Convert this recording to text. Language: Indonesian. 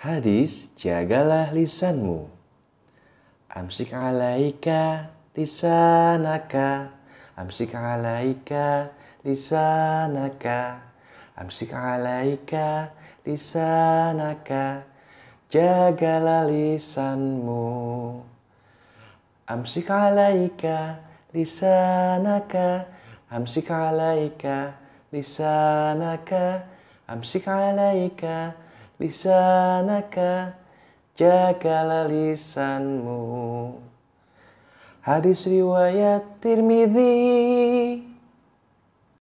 Hadis, jagalah lisanmu. Amsik alaika lisanaka. Amsik alaika lisanaka. Amsik alaika lisanaka. Jagalah lisanmu. Amsik alaika lisanaka. Amsik alaika lisanaka. Amsik alaika lisanaka lisanaka jagalah lisanmu Hadis riwayat Tirmidzi